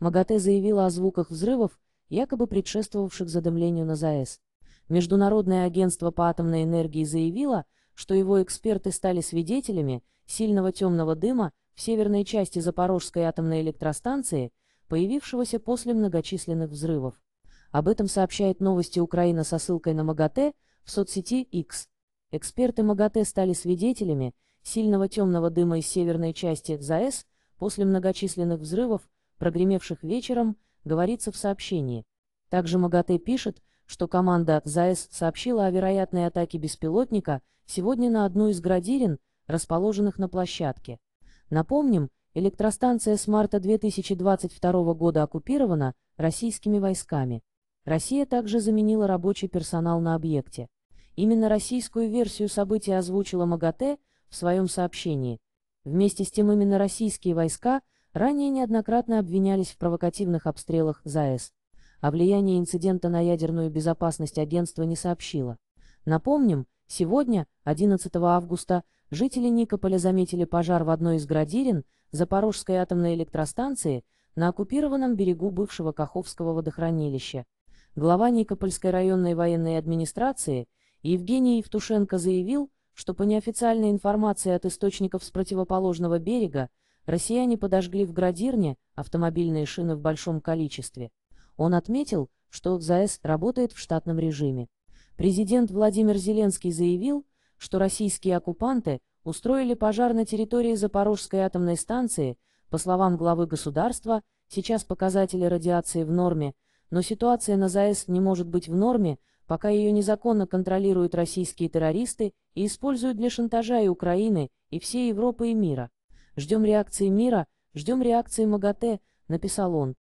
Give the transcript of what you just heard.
МАГАТЭ заявила о звуках взрывов, якобы предшествовавших задымлению на ЗАЭС. Международное агентство по атомной энергии заявило, что его эксперты стали свидетелями сильного темного дыма в северной части Запорожской атомной электростанции, появившегося после многочисленных взрывов. Об этом сообщает новости Украина со ссылкой на МАГАТЭ в соцсети X. Эксперты МАГАТЭ стали свидетелями сильного темного дыма из северной части ЗАЭС после многочисленных взрывов, прогремевших вечером, говорится в сообщении. Также МАГАТЭ пишет, что команда ЗАЭС сообщила о вероятной атаке беспилотника сегодня на одну из градирин, расположенных на площадке. Напомним, электростанция с марта 2022 года оккупирована российскими войсками. Россия также заменила рабочий персонал на объекте. Именно российскую версию событий озвучила МАГАТЭ в своем сообщении. Вместе с тем именно российские войска – ранее неоднократно обвинялись в провокативных обстрелах ЗАЭС. О влиянии инцидента на ядерную безопасность агентство не сообщило. Напомним, сегодня, 11 августа, жители Никополя заметили пожар в одной из градирин Запорожской атомной электростанции на оккупированном берегу бывшего Каховского водохранилища. Глава Никопольской районной военной администрации Евгений Евтушенко заявил, что по неофициальной информации от источников с противоположного берега Россияне подожгли в градирне автомобильные шины в большом количестве. Он отметил, что ЗАЭС работает в штатном режиме. Президент Владимир Зеленский заявил, что российские оккупанты устроили пожар на территории Запорожской атомной станции, по словам главы государства, сейчас показатели радиации в норме, но ситуация на ЗАЭС не может быть в норме, пока ее незаконно контролируют российские террористы и используют для шантажа и Украины, и всей Европы и мира. Ждем реакции мира, ждем реакции МАГАТЭ, написал он.